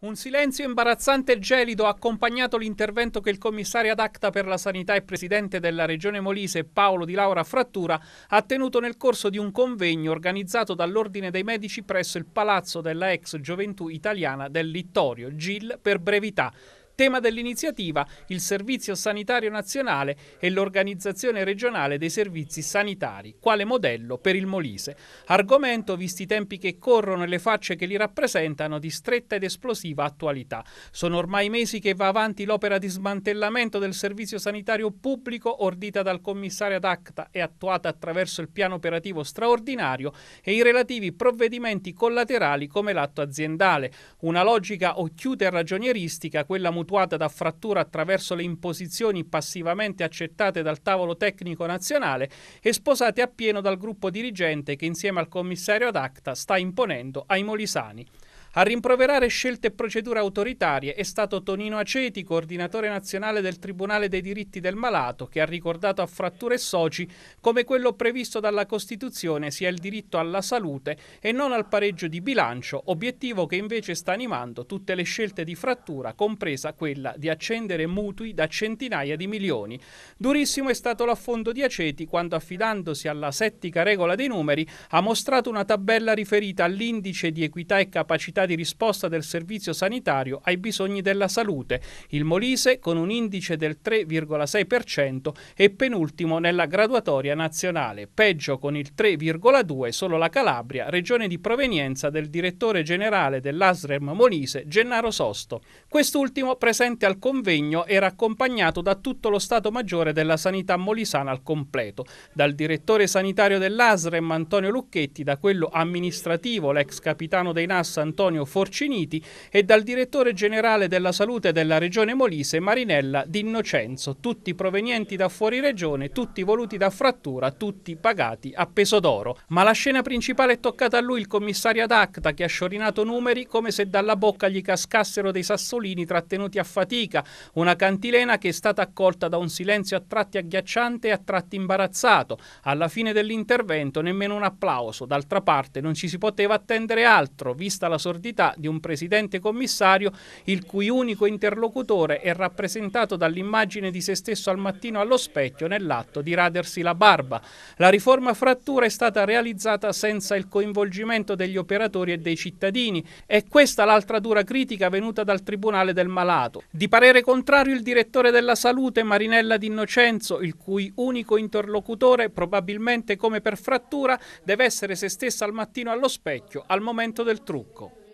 Un silenzio imbarazzante e gelido ha accompagnato l'intervento che il commissario ad acta per la sanità e presidente della regione Molise Paolo Di Laura Frattura ha tenuto nel corso di un convegno organizzato dall'Ordine dei Medici presso il palazzo della ex gioventù italiana del Littorio, GIL per brevità. Tema dell'iniziativa il Servizio Sanitario Nazionale e l'Organizzazione Regionale dei Servizi Sanitari, quale modello per il Molise. Argomento, visti i tempi che corrono e le facce che li rappresentano, di stretta ed esplosiva attualità. Sono ormai mesi che va avanti l'opera di smantellamento del servizio sanitario pubblico ordita dal commissario ad acta e attuata attraverso il piano operativo straordinario e i relativi provvedimenti collaterali come l'atto aziendale. Una logica occhiuta e ragionieristica, quella mutuale effettuata da frattura attraverso le imposizioni passivamente accettate dal tavolo tecnico nazionale e sposate appieno dal gruppo dirigente che insieme al commissario ad acta sta imponendo ai molisani. A rimproverare scelte e procedure autoritarie è stato Tonino Aceti, coordinatore nazionale del Tribunale dei diritti del malato, che ha ricordato a Fratture e Soci come quello previsto dalla Costituzione sia il diritto alla salute e non al pareggio di bilancio, obiettivo che invece sta animando tutte le scelte di Frattura, compresa quella di accendere mutui da centinaia di milioni. Durissimo è stato l'affondo di Aceti quando, affidandosi alla settica regola dei numeri, ha mostrato una tabella riferita all'indice di equità e capacità capacità di risposta del servizio sanitario ai bisogni della salute, il Molise con un indice del 3,6% e penultimo nella graduatoria nazionale, peggio con il 3,2% solo la Calabria, regione di provenienza del direttore generale dell'Asrem Molise, Gennaro Sosto. Quest'ultimo presente al convegno era accompagnato da tutto lo Stato Maggiore della Sanità Molisana al completo, dal direttore sanitario dell'Asrem Antonio Lucchetti, da quello amministrativo, l'ex capitano dei NAS Antonio Antonio Forciniti e dal direttore generale della salute della regione Molise Marinella D'Innocenzo, tutti provenienti da fuori regione, tutti voluti da frattura, tutti pagati a peso d'oro. Ma la scena principale è toccata a lui il commissario ad acta che ha sciorinato numeri come se dalla bocca gli cascassero dei sassolini trattenuti a fatica, una cantilena che è stata accolta da un silenzio a tratti agghiacciante e a tratti imbarazzato. Alla fine dell'intervento nemmeno un applauso, d'altra parte non ci si poteva attendere altro, vista la sorgente l'assurdità di un presidente commissario il cui unico interlocutore è rappresentato dall'immagine di se stesso al mattino allo specchio nell'atto di radersi la barba. La riforma frattura è stata realizzata senza il coinvolgimento degli operatori e dei cittadini È questa l'altra dura critica venuta dal Tribunale del Malato. Di parere contrario il direttore della salute Marinella D'Innocenzo, il cui unico interlocutore, probabilmente come per frattura, deve essere se stessa al mattino allo specchio al momento del trucco.